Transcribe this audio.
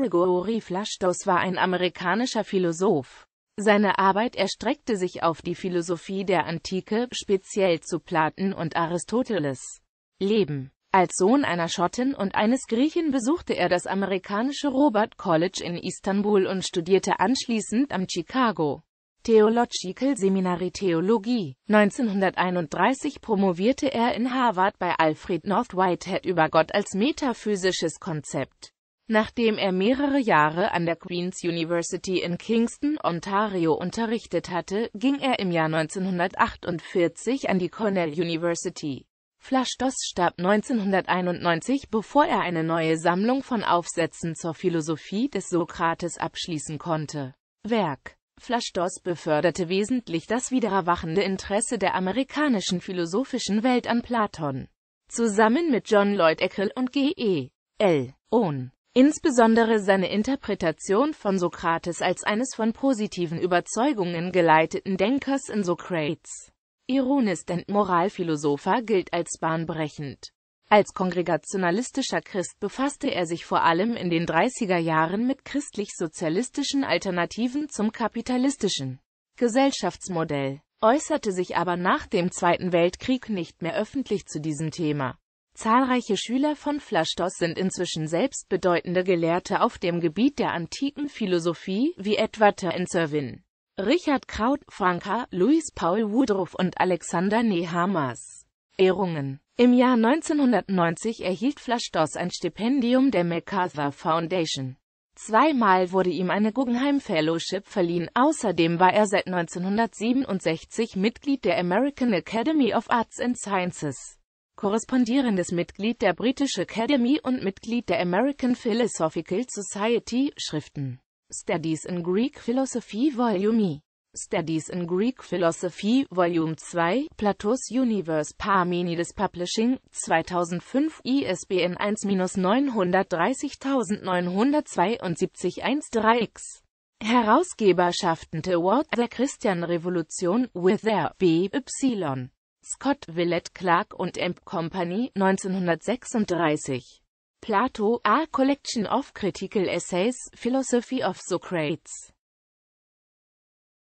Gregory Flashtos war ein amerikanischer Philosoph. Seine Arbeit erstreckte sich auf die Philosophie der Antike, speziell zu Platon und Aristoteles. Leben als Sohn einer Schottin und eines Griechen besuchte er das amerikanische Robert College in Istanbul und studierte anschließend am Chicago Theological Seminary Theologie. 1931 promovierte er in Harvard bei Alfred North Whitehead über Gott als metaphysisches Konzept. Nachdem er mehrere Jahre an der Queen's University in Kingston, Ontario unterrichtet hatte, ging er im Jahr 1948 an die Cornell University. Flaschdos starb 1991, bevor er eine neue Sammlung von Aufsätzen zur Philosophie des Sokrates abschließen konnte. Werk Flaschdos beförderte wesentlich das wiedererwachende Interesse der amerikanischen philosophischen Welt an Platon. Zusammen mit John Lloyd Eckel und G. E. L. Owen Insbesondere seine Interpretation von Sokrates als eines von positiven Überzeugungen geleiteten Denkers in Sokrates Ironist und Moralphilosopher gilt als bahnbrechend. Als kongregationalistischer Christ befasste er sich vor allem in den 30er Jahren mit christlich-sozialistischen Alternativen zum kapitalistischen Gesellschaftsmodell, äußerte sich aber nach dem Zweiten Weltkrieg nicht mehr öffentlich zu diesem Thema. Zahlreiche Schüler von Flaschdos sind inzwischen selbst bedeutende Gelehrte auf dem Gebiet der antiken Philosophie, wie etwa Terence Richard Kraut, Franka, Louis Paul Woodruff und Alexander Nehamers. Ehrungen Im Jahr 1990 erhielt Flaschdos ein Stipendium der MacArthur Foundation. Zweimal wurde ihm eine Guggenheim Fellowship verliehen, außerdem war er seit 1967 Mitglied der American Academy of Arts and Sciences korrespondierendes Mitglied der British Academy und Mitglied der American Philosophical Society, Schriften. Studies in Greek Philosophy Volume E. Studies in Greek Philosophy Volume 2, Plato's Universe Parmenides Publishing, 2005 ISBN 1 930972 13 x Herausgeberschaften The Toward der Christian Revolution with their B.Y. Scott Willett Clark und Emp Company, 1936. Plato, A Collection of Critical Essays, Philosophy of Socrates.